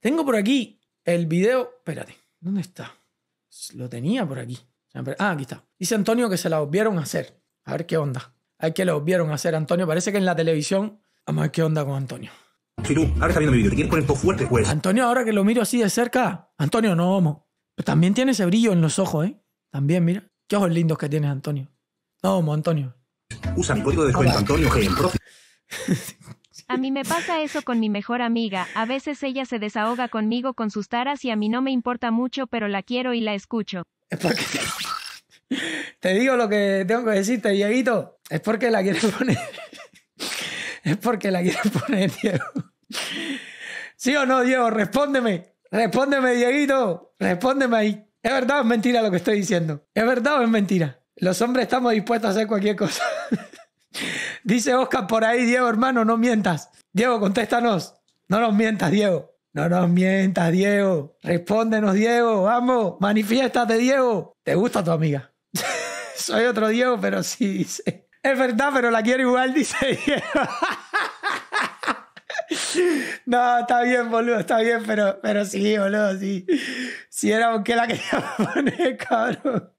Tengo por aquí el video. Espérate, ¿dónde está? Lo tenía por aquí. Ah, aquí está. Dice Antonio que se la volvieron a hacer. A ver qué onda. Hay que la volvieron a hacer, Antonio. Parece que en la televisión. Vamos a ver qué onda con Antonio. ahora fuerte, Antonio, ahora que lo miro así de cerca. Antonio, no, homo. Pero también tiene ese brillo en los ojos, ¿eh? También, mira. Qué ojos lindos que tienes, Antonio. No, homo, Antonio. Usa mi código de descuento, Antonio, G A mí me pasa eso con mi mejor amiga, a veces ella se desahoga conmigo con sus taras y a mí no me importa mucho, pero la quiero y la escucho. te digo lo que tengo que decirte, Dieguito, es porque la quiero poner. es porque la quiero poner, Diego. ¿Sí o no, Diego? Respóndeme. Respóndeme, Dieguito. Respóndeme ahí. ¿Es verdad o es mentira lo que estoy diciendo? ¿Es verdad o es mentira? Los hombres estamos dispuestos a hacer cualquier cosa. Dice Oscar por ahí, Diego, hermano, no mientas. Diego, contéstanos. No nos mientas, Diego. No nos mientas, Diego. Respóndenos, Diego. Vamos, manifiéstate, Diego. ¿Te gusta tu amiga? Soy otro Diego, pero sí, dice. Es verdad, pero la quiero igual, dice Diego. No, está bien, boludo, está bien, pero, pero sí, boludo, sí. Si era porque la quería poner, cabrón.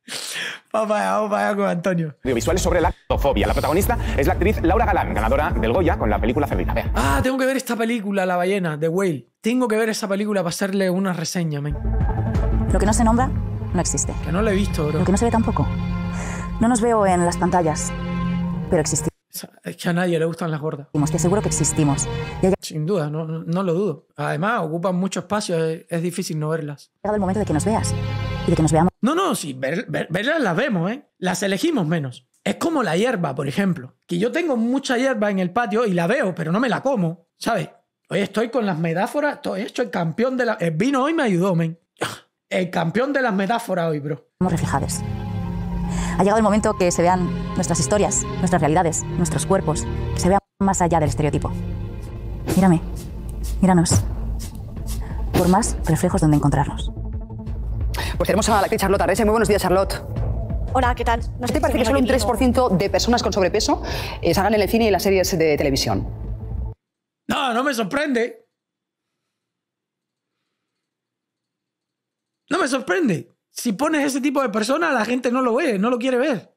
Vamos allá, vamos allá con Antonio. Audiovisuales sobre la actofobia. La protagonista es la actriz Laura Galán, ganadora del Goya con la película Cerdita. Ah, tengo que ver esta película, La ballena, de Whale. Tengo que ver esa película para hacerle una reseña, men. Lo que no se nombra, no existe. Que no lo he visto, bro. Lo que no se ve tampoco. No nos veo en las pantallas, pero existimos. Es que a nadie le gustan las gordas. que seguro que existimos. Sin duda, no, lo dudo. Además, ocupan mucho espacio, es, es difícil no verlas. Ha llegado el momento de que nos veas que nos veamos. No, no, sí, ver, verlas las vemos, ¿eh? Las elegimos menos. Es como la hierba, por ejemplo, que yo tengo mucha hierba en el patio y la veo, pero no me la como, ¿sabes? Hoy estoy con las metáforas, estoy hecho el campeón de la... El vino hoy me ayudó, men. El campeón de las metáforas hoy, bro. Somos reflejados. Ha llegado el momento que se vean nuestras historias, nuestras realidades, nuestros cuerpos, que se vean más allá del estereotipo. Mírame, míranos. Por más reflejos donde encontrarnos. Pues tenemos a la actriz Charlotte Muy buenos días, Charlotte. Hola, ¿qué tal? No ¿Te parece que solo un 3% de personas con sobrepeso eh, salgan en el cine y en las series de televisión? No, no me sorprende. No me sorprende. Si pones ese tipo de personas, la gente no lo ve, no lo quiere ver.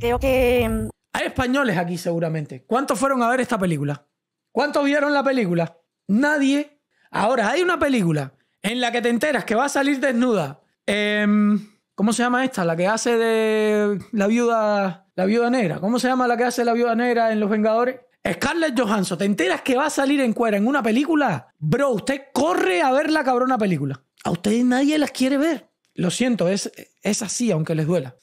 Creo que... Mm, hay españoles aquí seguramente. ¿Cuántos fueron a ver esta película? ¿Cuántos vieron la película? Nadie. Ahora, hay una película en la que te enteras que va a salir desnuda. Em, ¿Cómo se llama esta? La que hace de la viuda, la viuda negra. ¿Cómo se llama la que hace la viuda negra en Los Vengadores? Scarlett Johansson, ¿te enteras que va a salir en cuera en una película? Bro, usted corre a ver la cabrona película. A ustedes nadie las quiere ver. Lo siento, es, es así, aunque les duela.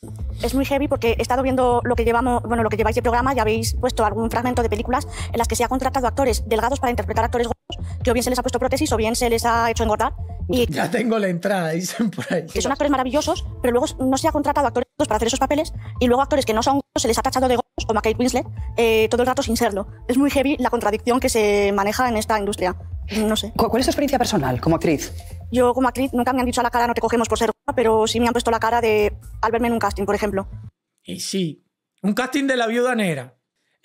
Es muy heavy porque he estado viendo lo que llevamos, bueno, lo que lleváis de programa ya habéis puesto algún fragmento de películas en las que se ha contratado actores delgados para interpretar actores o bien se les ha puesto prótesis o bien se les ha hecho engordar. Y ya tengo la entrada, dicen por ahí. Que son actores maravillosos, pero luego no se ha contratado actores para hacer esos papeles y luego actores que no son se les ha tachado de gos como Kate Winslet eh, todo el rato sin serlo. Es muy heavy la contradicción que se maneja en esta industria. No sé. ¿Cuál es tu experiencia personal como actriz? Yo como actriz nunca me han dicho a la cara no te cogemos por ser pero sí me han puesto la cara de al verme en un casting, por ejemplo. Y sí, un casting de la viuda negra.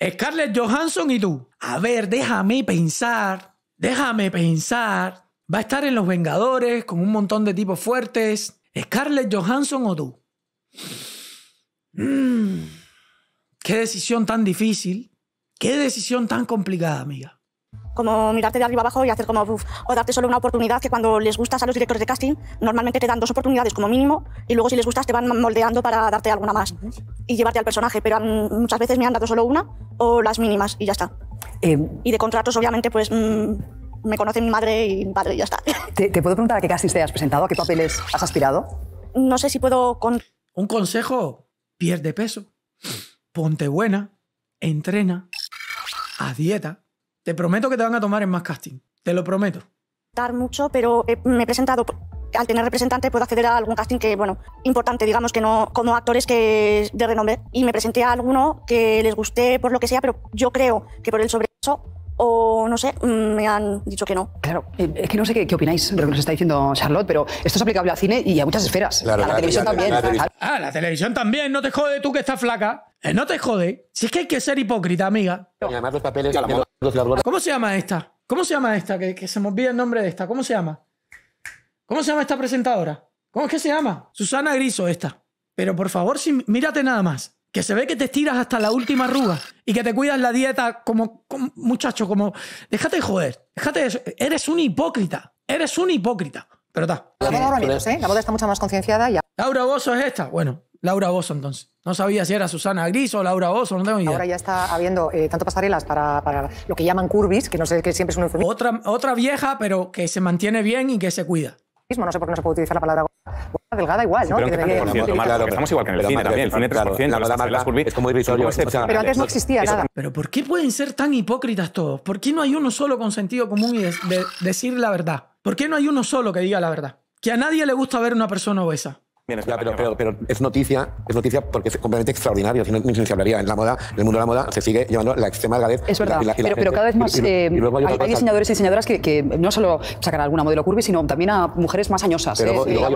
Scarlett Johansson y tú. A ver, déjame pensar. Déjame pensar. Va a estar en Los Vengadores con un montón de tipos fuertes. ¿Scarlett Johansson o tú? Mm. qué decisión tan difícil. Qué decisión tan complicada, amiga. Como mirarte de arriba abajo y hacer como uff, o darte solo una oportunidad que cuando les gustas a los directores de casting, normalmente te dan dos oportunidades como mínimo y luego si les gustas te van moldeando para darte alguna más y llevarte al personaje, pero muchas veces me han dado solo una o las mínimas y ya está. Em, y de contratos, obviamente, pues mm, me conoce mi madre y mi padre y ya está. ¿Te, puedo preguntar a qué casting te has presentado? ¿A qué papeles has aspirado? No sé si puedo... Con... Un consejo, pierde peso, ponte buena, entrena, a dieta. Te prometo que te van a tomar en más casting, te lo prometo. Dar mucho, pero eh, me he presentado al tener representante puedo acceder a algún casting que, bueno, importante, digamos que no, como actores que de renombre. Y me presenté a alguno que les gusté por lo que sea, pero yo creo que por el sobre o no sé, mm, me han dicho que no. Claro, eh, es que no sé qué, opináis de lo que nos está diciendo Charlotte, pero esto es aplicable al cine y a muchas esferas. a la, televisión también. ah, la televisión también, no te jode tú que estás flaca. Eh, no te jode. Si es que hay que ser hipócrita, amiga. ¿Cómo se llama esta? ¿Cómo se llama esta? Que, se me olvida el nombre de esta. ¿Cómo se llama? ¿Cómo se llama esta presentadora? ¿Cómo es que se llama? Susana Griso esta. Pero por favor, si, mírate nada más que se ve que te estiras hasta la última arruga y que te cuidas la dieta como, muchacho, como, déjate de joder, déjate de, eres un hipócrita, eres un hipócrita. Pero está. La boda ahora ¿eh? La está mucho más concienciada ya. Laura Bosso es esta. Bueno, Laura Bosso, entonces. No sabía si era Susana Gris o Laura Bosso. no tengo idea. Ahora ya está habiendo eh, tanto pasarelas para, para, lo que llaman curvis, que no sé que siempre es una Otra, otra vieja, pero que se mantiene bien y que se cuida. No sé por qué no se puede utilizar la palabra delgada igual, ¿no? que estamos igual que en también, la, es como Pero antes no existía nada. Pero ¿por qué pueden ser tan hipócritas todos? ¿Por qué no hay uno solo con sentido común y de, decir la verdad? ¿Por qué no hay uno solo que diga la verdad? Que a nadie le gusta ver una persona obesa pero, es noticia, es noticia porque es completamente extraordinario, si no, ni hablaría. En la moda, en el mundo de la moda, se sigue llevando la extrema delgadez. Es verdad, pero, cada vez más eh, hay, diseñadores y diseñadoras que, no solo sacan alguna modelo curvy, sino también a mujeres más añosas. Eh, y, hay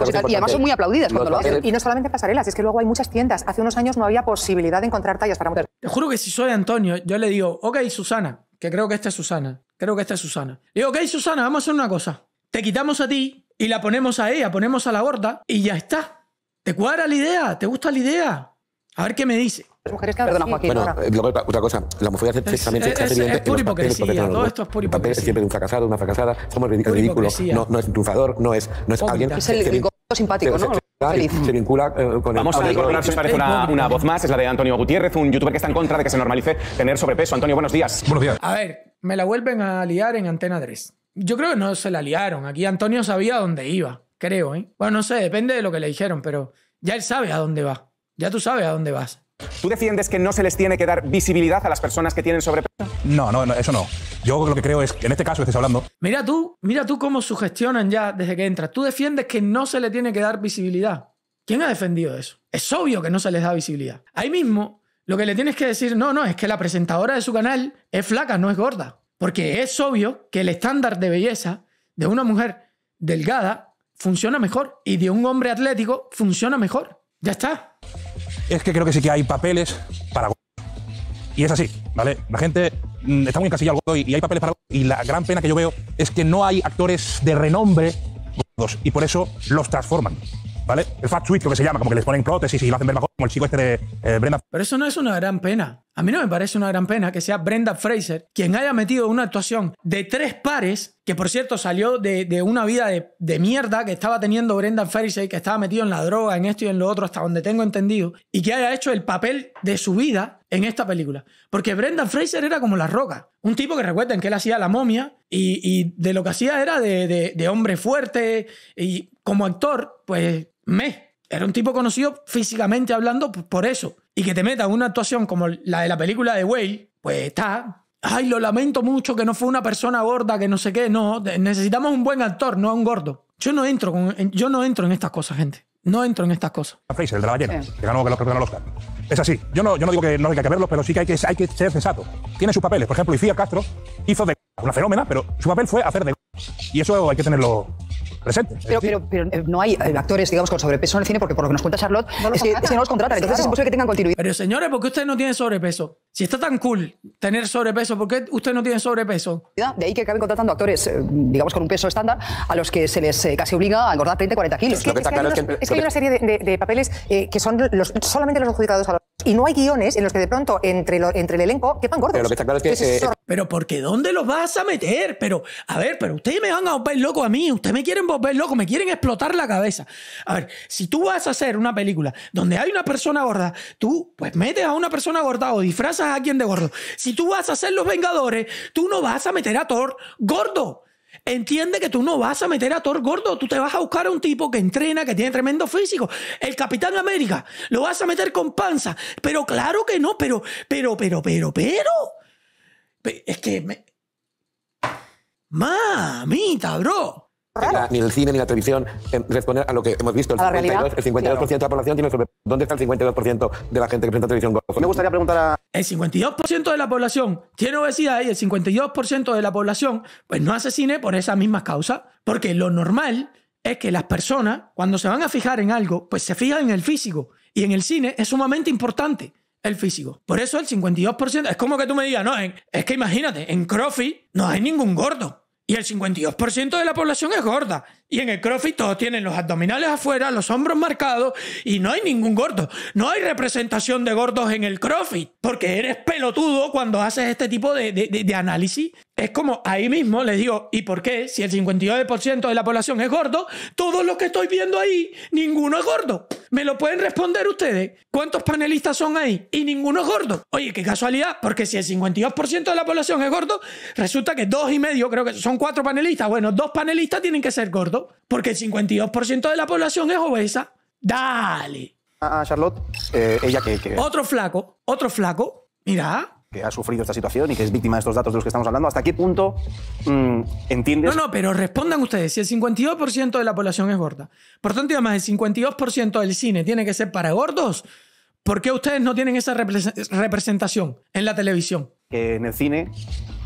cosa, y, además son muy aplaudidas cuando lo hacen. Y no solamente pasarelas, es que luego hay muchas tiendas. Hace unos años no había posibilidad de encontrar tallas para mujeres. Te juro que si soy Antonio, yo le digo, ok, Susana, que creo que esta es Susana, creo que esta es Susana. digo, ok, Susana, vamos a hacer una cosa. Te quitamos a ti, y la ponemos a ella, ponemos a la gorda y ya está. ¿Te cuadra la idea? ¿Te gusta la idea? A ver qué me dice. Perdona, Joaquín. Bueno, eh, otra, cosa, la homofobia también se hace Es pura hipocresía, papeles, todo esto es pura hipocresía. es siempre un fracasado, una fracasada, somos ridículos. No, es un triunfador, no es, no es alguien. Es el, el simpático, ¿no? Se vincula eh, con con Vamos a incorporar, si os parece, una, una, voz más. Es la de Antonio Gutiérrez, un youtuber que está en contra de que se normalice tener sobrepeso. Antonio, buenos días. Buenos días. A ver, me la vuelven a liar en Antena 3. Yo creo que no se la liaron. Aquí Antonio sabía dónde iba, creo, ¿eh? Bueno, no sé, depende de lo que le dijeron, pero ya él sabe a dónde va. Ya tú sabes a dónde vas. ¿Tú defiendes que no se les tiene que dar visibilidad a las personas que tienen sobrepeso? No, no, no, eso no. Yo lo que creo es que en este caso que estés hablando. Mira tú, mira tú cómo sugestionan ya desde que entras. Tú defiendes que no se le tiene que dar visibilidad. ¿Quién ha defendido eso? Es obvio que no se les da visibilidad. Ahí mismo, lo que le tienes que decir, no, no, es que la presentadora de su canal es flaca, no es gorda. Porque es obvio que el estándar de belleza de una mujer delgada funciona mejor y de un hombre atlético funciona mejor. Ya está. Es que creo que sí que hay papeles para... Y es así, ¿vale? La gente mm, está muy encasillada al y hay papeles para... Y la gran pena que yo veo es que no hay actores de renombre y por eso los transforman. El fat que se llama, como que les ponen prótesis y lo hacen ver como el chico este de eh, Brenda. Pero eso no es una gran pena. A mí no me parece una gran pena que sea Brenda Fraser quien haya metido una actuación de tres pares, que por cierto salió de, una vida de, mierda que estaba teniendo Brenda Fraser, que estaba metido en la droga, en esto y en lo otro, hasta donde tengo entendido, y que haya hecho el papel de su vida en esta película. Porque Brendan Fraser era como la roca. Un tipo que recuerden que él hacía la momia y, de lo que hacía era de, hombre fuerte y como actor, pues me. Era un tipo conocido físicamente hablando por eso. Y que te meta una actuación como la de la película de Whale, pues está. Ay, lo lamento mucho que no fue una persona gorda, que no sé qué. No, necesitamos un buen actor, no un gordo. Yo no entro, con, yo no entro en estas cosas, gente. No entro en estas cosas. Fraser, el de la ballena, que ganó, que ganó Oscar es así. Yo no, digo que no hay que verlo, pero sí que hay que, ser sensato. Tiene sus papeles. Por ejemplo, Icía Castro hizo de una fenómena, pero su papel fue hacer de y eso hay que tenerlo presente. Pero, eh, no hay eh, actores, digamos, con sobrepeso en el cine porque por lo que nos cuenta Charlotte no es, los contratan, entonces es imposible que tengan continuidad. Pero señores, ¿por qué ustedes no tienen sobrepeso? Si está tan cool tener sobrepeso, ¿por qué ustedes no tienen sobrepeso? De ahí que acaben contratando actores, eh, digamos, con un peso estándar, a los que se les casi obliga a engordar 30, 40 kilos. Es que, hay, una serie de, papeles que son los, solamente los adjudicados a los... Y no hay guiones en los que de pronto entre, el elenco quepan gordos. Pero que eh, pero porque ¿dónde los vas a meter? Pero, a ver, pero ustedes me van a volver loco a mí, ustedes me quieren volver loco, me quieren explotar la cabeza. A ver, si tú vas a hacer una película donde hay una persona gorda, tú pues metes a una persona gorda o disfrazas a quien de gordo. Si tú vas a hacer Los Vengadores, tú no vas a meter a Thor gordo. Entiende que tú no vas a meter a Thor gordo, tú te vas a buscar a un tipo que entrena, que tiene tremendo físico. El Capitán América, lo vas a meter con panza. Pero claro que no, pero, pero, pero, pero, pero. Es que Mamita, bro. Ni el cine ni la televisión eh, responder a lo que hemos visto. El 52, de la población tiene sobre ¿Dónde está el 52% de la gente que presenta televisión? Me gustaría preguntar a... El 52% de la población tiene obesidad y el 52% de la población pues no hace cine por esas mismas causas, porque lo normal es que las personas cuando se van a fijar en algo, pues se fijan en el físico y en el cine es sumamente importante el físico. Por eso el 52%, es como que tú me digas, no, es que imagínate, en Crofi no hay ningún gordo y el 52% de la población es gorda. Y en el crossfit todos tienen los abdominales afuera, los hombros marcados y no hay ningún gordo. No hay representación de gordos en el crossfit porque eres pelotudo cuando haces este tipo de, análisis. Es como ahí mismo les digo, ¿y por qué? Si el 52% de la población es gordo, todos los que estoy viendo ahí, ninguno es gordo. ¿Me lo pueden responder ustedes? ¿Cuántos panelistas son ahí? Y ninguno es gordo. Oye, qué casualidad, porque si el 52% de la población es gordo, resulta que dos y medio, creo que son cuatro panelistas. Bueno, dos panelistas tienen que ser gordos porque el 52% de la población es obesa. Dale. A Charlotte, eh, ella que, Otro flaco, otro flaco, mira, que ha sufrido esta situación y que es víctima de estos datos de los que estamos hablando, ¿hasta qué punto mm, entiendes? No, no, pero respondan ustedes. Si el 52% de la población es gorda, por tanto, además el 52% del cine tiene que ser para gordos, ¿por qué ustedes no tienen esa representación en la televisión? en el cine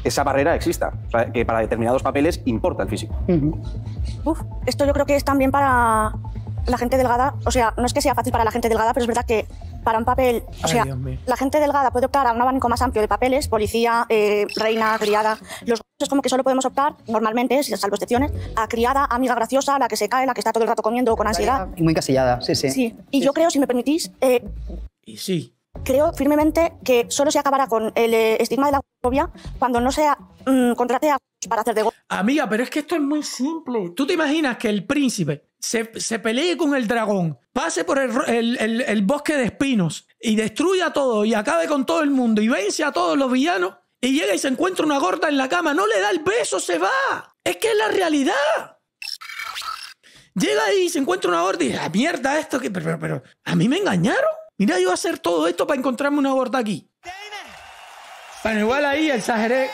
esa barrera exista, que para determinados papeles importa el físico. Uf, esto yo creo que es también para la gente delgada, o sea, no es que sea fácil para la gente delgada, pero es verdad que para un papel, o sea, la gente delgada puede optar a un abanico más amplio de papeles, policía, eh, reina, criada. Los es como que solo podemos optar, normalmente, salvo excepciones, a criada, amiga graciosa, la que se cae, la que está todo el rato comiendo con ansiedad. Muy casillada, sí, sí. Sí, y yo creo, si me permitís... Eh, y sí creo firmemente que solo se acabará con el eh, estigma de la fobia cuando no sea mmm, para hacer de golpe Amiga, pero es que esto es muy simple. ¿Tú te imaginas que el príncipe se, pelee con el dragón, pase por el, el, bosque de espinos y destruya todo y acabe con todo el mundo y vence a todos los villanos? y llega y se encuentra una gorda en la cama, no le da el beso, se va. Es que es la realidad. Llega y se encuentra una gorda y la ah, mierda esto que pero, pero a mí me engañaron. Mira, yo voy a hacer todo esto para encontrarme una gorda aquí. Bueno, igual ahí exageré.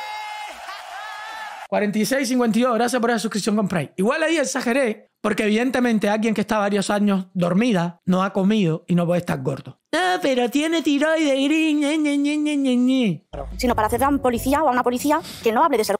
46.52, gracias por la suscripción con Igual ahí exageré, porque evidentemente alguien que está varios años dormida no ha comido y no puede estar gordo. Ah, pero tiene tiroides, y Sino para hacer a un policía o a una policía que no hable de ser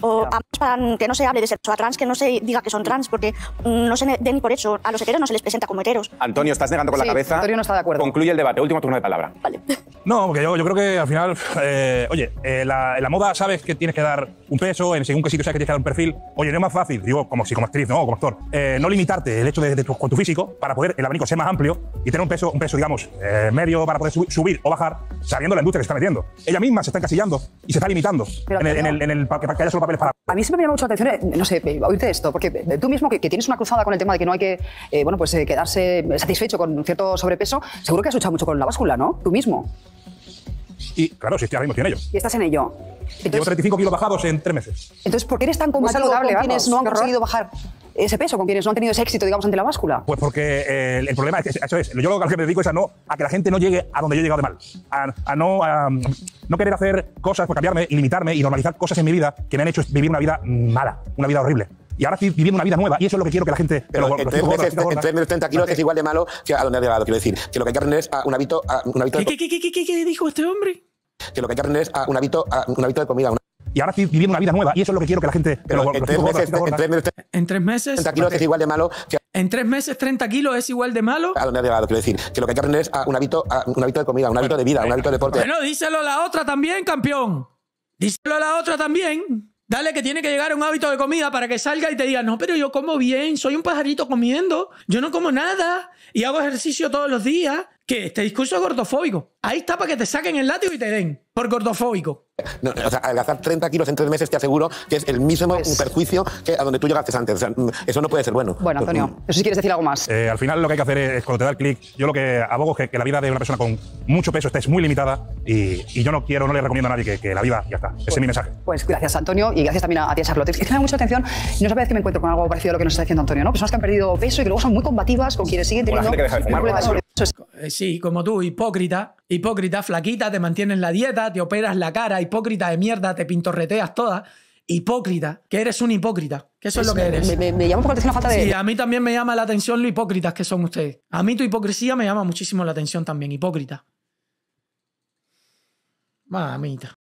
o para que no se hable de sexo a trans, que no se diga que son trans, porque no se den ni por hecho. A los heteros no se les presenta como heteros. Antonio, estás negando con la cabeza. Antonio no está de acuerdo. Concluye el debate. Último turno de palabra. Vale. No, porque yo, creo que al final, eh, oye, eh, la, la moda sabes que tienes que dar un peso, en según qué sitio sabes que tienes que dar un perfil. Oye, no es más fácil, digo, como, si, como actriz, ¿no? como actor, eh, no limitarte el hecho de, tu, con tu físico para poder el abanico sea más amplio y tener un peso, un peso digamos, medio para poder subir o bajar sabiendo la industria que se está metiendo. Ella misma se está encasillando y se está limitando en, el, que, haya solo papeles para. A mí siempre me llama mucho la atención, no sé, oírte esto, porque tú mismo que, tienes una cruzada con el tema de que no hay que, bueno, pues quedarse satisfecho con un cierto sobrepeso, seguro que has luchado mucho con la báscula, ¿no? Tú mismo. Y claro, si estás en ello. Y estás en ello. Entonces, Llevo 35 kilos bajados en tres meses. Entonces, ¿por qué eres tan saludable con quienes no han conseguido bajar ese peso, con quienes no han tenido ese éxito, digamos, ante la báscula? Pues porque eh, el, problema es, eso es, yo lo que me dedico es a, no, a que la gente no llegue a donde yo he llegado de mal, a, no, no querer hacer cosas, por pues cambiarme, limitarme y normalizar cosas en mi vida que me han hecho vivir una vida mala, una vida horrible y ahora estoy viviendo una vida nueva y eso es lo que quiero que la gente... Pero en, tres meses, 30 kilos es igual de malo que a donde ha llegado, quiero decir. Que lo que hay que aprender es a un hábito... A un hábito ¿Qué, qué, dijo este hombre? Que lo que hay que aprender es a un hábito, un hábito de comida. Y ahora estoy viviendo una vida nueva y eso es lo que quiero que la gente... Pero en, tres meses, 30 kilos es igual de malo que... ¿En tres meses 30 kilos es igual de malo? A donde ha llegado, quiero decir. Que lo que hay que aprender es a un, hábito, a un hábito de comida, un hábito de vida, un hábito de deporte. Bueno, díselo a la otra también, campeón. Díselo a la otra también. Dale que tiene que llegar a un hábito de comida para que salga y te diga, no, pero yo como bien, soy un pajarito comiendo, yo no como nada y hago ejercicio todos los días que este discurso es gordofóbico. Ahí está para que te saquen el látigo y te den por gordofóbico. No, o sea, 30 kilos en tres meses te aseguro que es el mismo pues perjuicio que a donde tú llegaste antes. Mm, eso no puede ser bueno. Bueno, Antonio, eso mm. si quieres decir algo más. Eh, al final lo que hay que hacer es, cuando te da el clic, yo lo que abogo es que, la vida de una persona con mucho peso esté es muy limitada y, yo no quiero, no le recomiendo a nadie que, la viva ya está. Ese es mi mensaje. Pues gracias, Antonio, y gracias también a, ti, Charlotte. Es que me da mucha atención, no sabes que me encuentro con algo parecido a lo que nos está diciendo Antonio, ¿no? Personas que han perdido peso y que luego son muy combativas con quienes siguen teniendo... Eh, sí, como tú, hipócrita. Hipócrita, flaquita, te mantienes la dieta, te operas la cara, hipócrita de mierda, te pintorreteas toda. Hipócrita, que eres un hipócrita, que eso es, lo que eres. Me, llama la falta de. Sí, a mí también me llama la atención lo hipócritas que son ustedes. A mí tu hipocresía me llama muchísimo la atención también, hipócrita. Mamita.